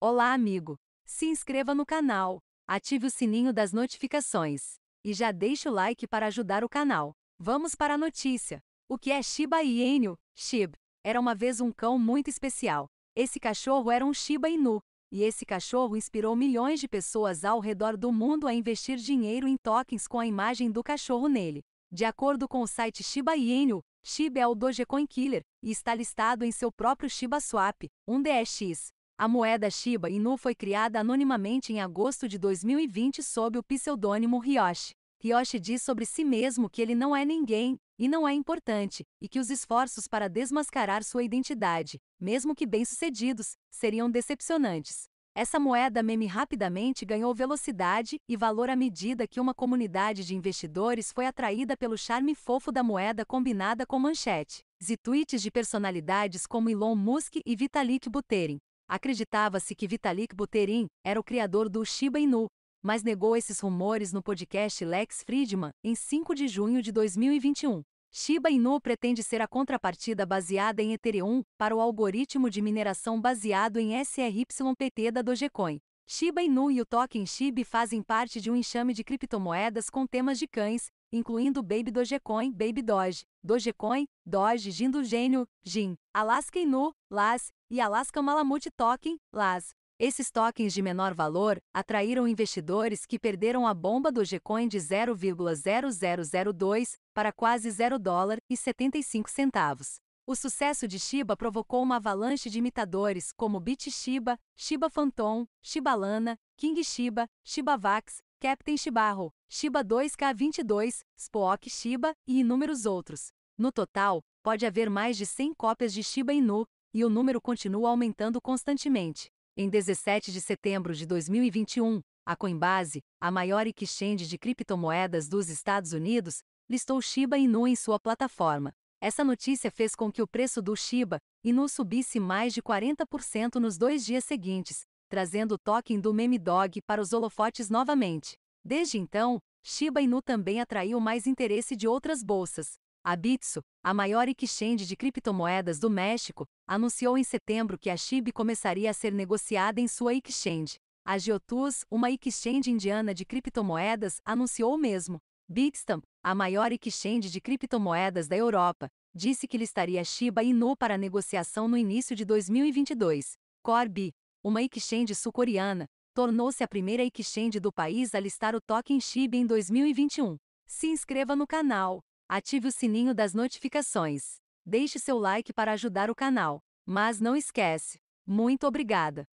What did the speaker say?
Olá, amigo! Se inscreva no canal, ative o sininho das notificações e já deixe o like para ajudar o canal. Vamos para a notícia. O que é Shiba Inu? Shib era uma vez um cão muito especial. Esse cachorro era um Shiba Inu, e esse cachorro inspirou milhões de pessoas ao redor do mundo a investir dinheiro em tokens com a imagem do cachorro nele. De acordo com o site Shiba Inu, Shiba é o Dogecoin Killer e está listado em seu próprio Shiba Swap, um DEX, a moeda Shiba Inu foi criada anonimamente em agosto de 2020 sob o pseudônimo Ryoshi. Ryoshi diz sobre si mesmo que ele não é ninguém, e não é importante, e que os esforços para desmascarar sua identidade, mesmo que bem-sucedidos, seriam decepcionantes. Essa moeda meme rapidamente ganhou velocidade e valor à medida que uma comunidade de investidores foi atraída pelo charme fofo da moeda combinada com manchete e tweets de personalidades como Elon Musk e Vitalik Buterin. Acreditava-se que Vitalik Buterin era o criador do Shiba Inu, mas negou esses rumores no podcast Lex Friedman, em 5 de junho de 2021. Shiba Inu pretende ser a contrapartida baseada em Ethereum para o algoritmo de mineração baseado em SRYPT da Dogecoin. Shiba Inu e o token SHIB fazem parte de um enxame de criptomoedas com temas de cães, incluindo Baby Dogecoin, Baby Doge, Dogecoin, Doge, Jin do Gênio, Jin, Alaska Inu, LAS, e Alaska é Malamute Token, LAS. Esses tokens de menor valor atraíram investidores que perderam a bomba do Gcoin de 0,0002 para quase 0 dólar e 75 centavos. O sucesso de Shiba provocou uma avalanche de imitadores como Bit Shiba, Shiba Phantom, Shiba Lana, King Shiba, Shiba Vax, Captain Shibarro, Shiba 2K22, Spock Shiba e inúmeros outros. No total, pode haver mais de 100 cópias de Shiba Inu, e o número continua aumentando constantemente. Em 17 de setembro de 2021, a Coinbase, a maior exchange de criptomoedas dos Estados Unidos, listou Shiba Inu em sua plataforma. Essa notícia fez com que o preço do Shiba Inu subisse mais de 40% nos dois dias seguintes, trazendo o token do meme dog para os holofotes novamente. Desde então, Shiba Inu também atraiu mais interesse de outras bolsas. A Bitso, a maior exchange de criptomoedas do México, anunciou em setembro que a SHIB começaria a ser negociada em sua exchange. A Geotus, uma exchange indiana de criptomoedas, anunciou o mesmo. Bitstamp, a maior exchange de criptomoedas da Europa, disse que listaria Shiba Inu para negociação no início de 2022. Corby, uma exchange sul-coreana, tornou-se a primeira exchange do país a listar o token Shiba em 2021. Se inscreva no canal Ative o sininho das notificações. Deixe seu like para ajudar o canal. Mas não esquece. Muito obrigada!